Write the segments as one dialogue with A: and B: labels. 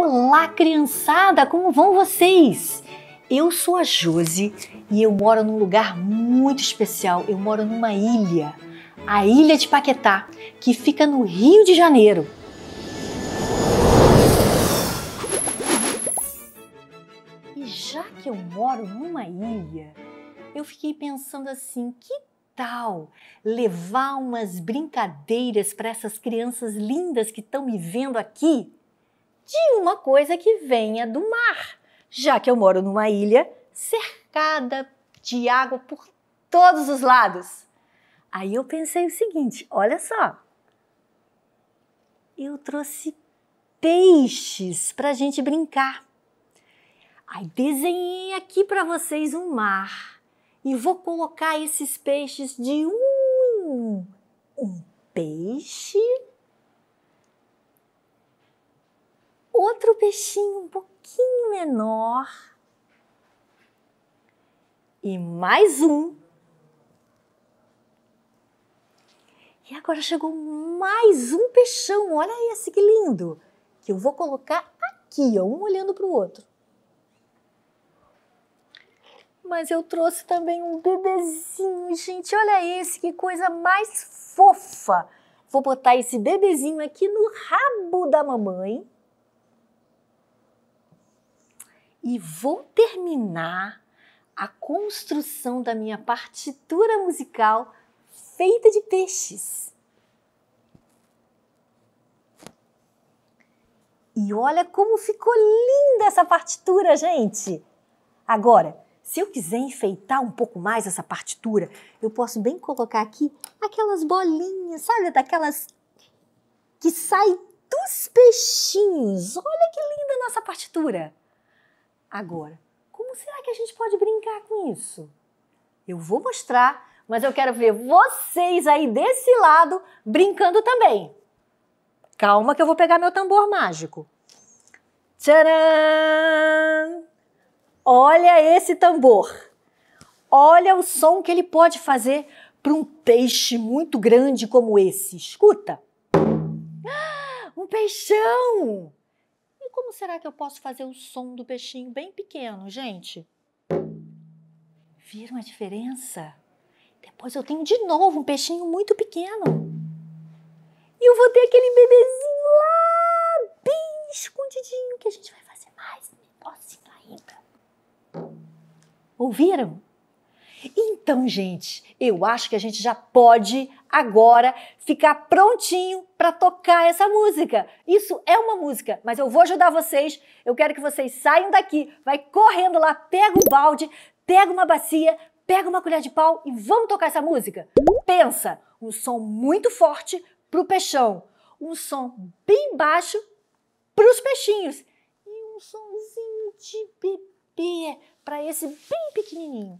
A: Olá, criançada, como vão vocês? Eu sou a Josi e eu moro num lugar muito especial. Eu moro numa ilha, a Ilha de Paquetá, que fica no Rio de Janeiro. E já que eu moro numa ilha, eu fiquei pensando assim, que tal levar umas brincadeiras para essas crianças lindas que estão me vendo aqui? de uma coisa que venha do mar, já que eu moro numa ilha cercada de água por todos os lados. Aí eu pensei o seguinte: olha só, eu trouxe peixes para a gente brincar. Aí desenhei aqui para vocês um mar e vou colocar esses peixes de um, um peixe outro peixinho um pouquinho menor. E mais um. E agora chegou mais um peixão. Olha esse que lindo. Que eu vou colocar aqui, ó, um olhando para o outro. Mas eu trouxe também um bebezinho, gente. Olha esse, que coisa mais fofa. Vou botar esse bebezinho aqui no rabo da mamãe. e vou terminar a construção da minha partitura musical feita de peixes. E olha como ficou linda essa partitura, gente! Agora, se eu quiser enfeitar um pouco mais essa partitura, eu posso bem colocar aqui aquelas bolinhas, sabe? Daquelas que saem dos peixinhos. Olha que linda a nossa partitura! Agora, como será que a gente pode brincar com isso? Eu vou mostrar, mas eu quero ver vocês aí desse lado brincando também. Calma que eu vou pegar meu tambor mágico. Tcharam! Olha esse tambor. Olha o som que ele pode fazer para um peixe muito grande como esse. Escuta. Ah, um peixão! como será que eu posso fazer o som do peixinho bem pequeno, gente? Viram a diferença? Depois eu tenho de novo um peixinho muito pequeno. E eu vou ter aquele bebezinho lá, bem escondidinho, que a gente vai fazer mais um negocinho ainda. Ouviram? Então, gente, eu acho que a gente já pode agora ficar prontinho para tocar essa música. Isso é uma música, mas eu vou ajudar vocês. Eu quero que vocês saiam daqui, vai correndo lá, pega um balde, pega uma bacia, pega uma colher de pau e vamos tocar essa música. Pensa, um som muito forte pro peixão, um som bem baixo pros peixinhos e um somzinho de bebê para esse bem pequenininho.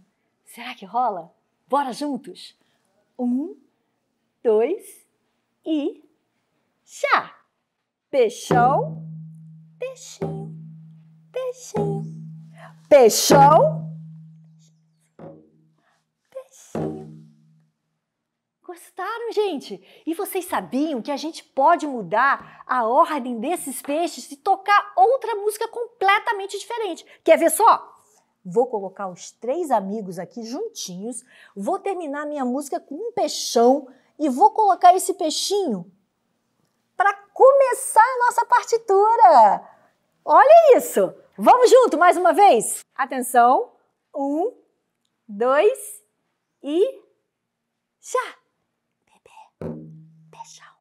A: Será que rola? Bora juntos! Um, dois e chá! Peixão, peixinho, peixinho. Peixão, peixinho. Gostaram, gente? E vocês sabiam que a gente pode mudar a ordem desses peixes e tocar outra música completamente diferente? Quer ver só? Vou colocar os três amigos aqui juntinhos, vou terminar minha música com um peixão e vou colocar esse peixinho para começar a nossa partitura. Olha isso! Vamos junto mais uma vez? Atenção! Um, dois e já! Bebê, Peixão!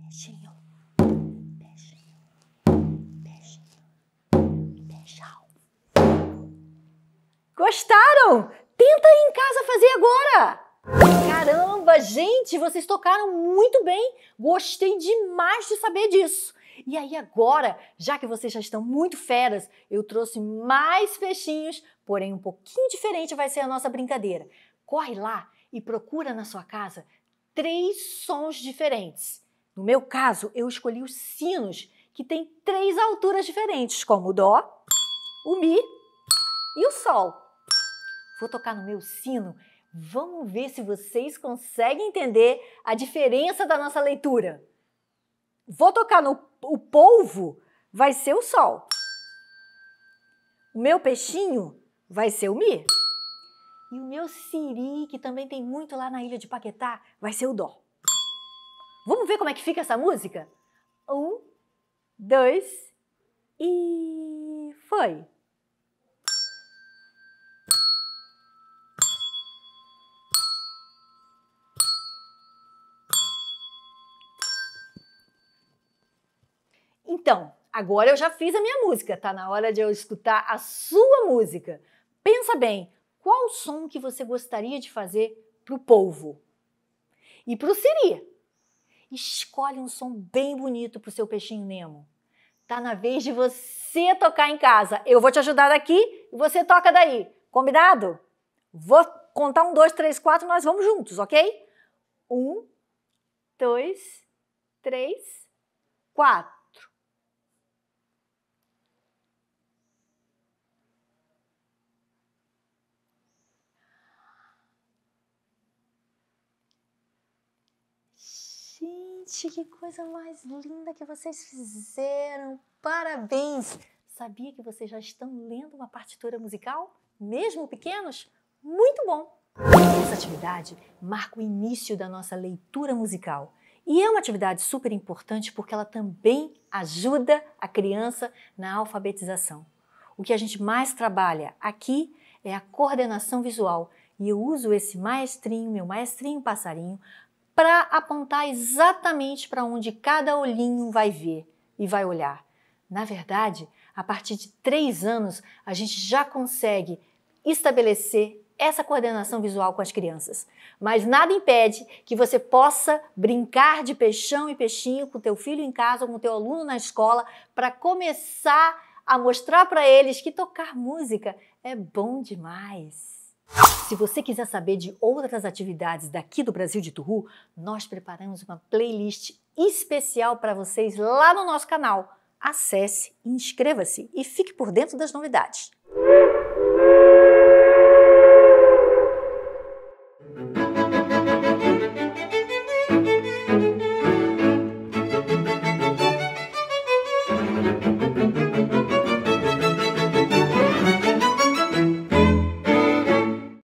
A: Peixinho! Peixinho! Peixinho! Peixão! Gostaram? Tenta ir em casa fazer agora! Caramba, gente, vocês tocaram muito bem! Gostei demais de saber disso! E aí agora, já que vocês já estão muito feras, eu trouxe mais peixinhos, porém um pouquinho diferente vai ser a nossa brincadeira. Corre lá e procura na sua casa três sons diferentes. No meu caso, eu escolhi os sinos, que têm três alturas diferentes, como o dó, o mi e o sol vou tocar no meu sino. Vamos ver se vocês conseguem entender a diferença da nossa leitura. Vou tocar no o polvo, vai ser o sol. O meu peixinho vai ser o mi. E o meu siri, que também tem muito lá na ilha de Paquetá, vai ser o dó. Vamos ver como é que fica essa música? Um, dois e foi! Então, agora eu já fiz a minha música, tá na hora de eu escutar a sua música. Pensa bem, qual som que você gostaria de fazer para o polvo e para o siri? Escolhe um som bem bonito para o seu peixinho Nemo. Tá na vez de você tocar em casa. Eu vou te ajudar daqui e você toca daí. Combinado? Vou contar um, dois, três, quatro, nós vamos juntos, ok? Um, dois, três, quatro. Gente, que coisa mais linda que vocês fizeram! Parabéns! Sabia que vocês já estão lendo uma partitura musical? Mesmo pequenos? Muito bom! Essa atividade marca o início da nossa leitura musical. E é uma atividade super importante porque ela também ajuda a criança na alfabetização. O que a gente mais trabalha aqui é a coordenação visual. E eu uso esse maestrinho, meu maestrinho passarinho, para apontar exatamente para onde cada olhinho vai ver e vai olhar. Na verdade, a partir de três anos, a gente já consegue estabelecer essa coordenação visual com as crianças. Mas nada impede que você possa brincar de peixão e peixinho com teu filho em casa ou com teu aluno na escola para começar a mostrar para eles que tocar música é bom demais. Se você quiser saber de outras atividades daqui do Brasil de Turu, nós preparamos uma playlist especial para vocês lá no nosso canal. Acesse, inscreva-se e fique por dentro das novidades.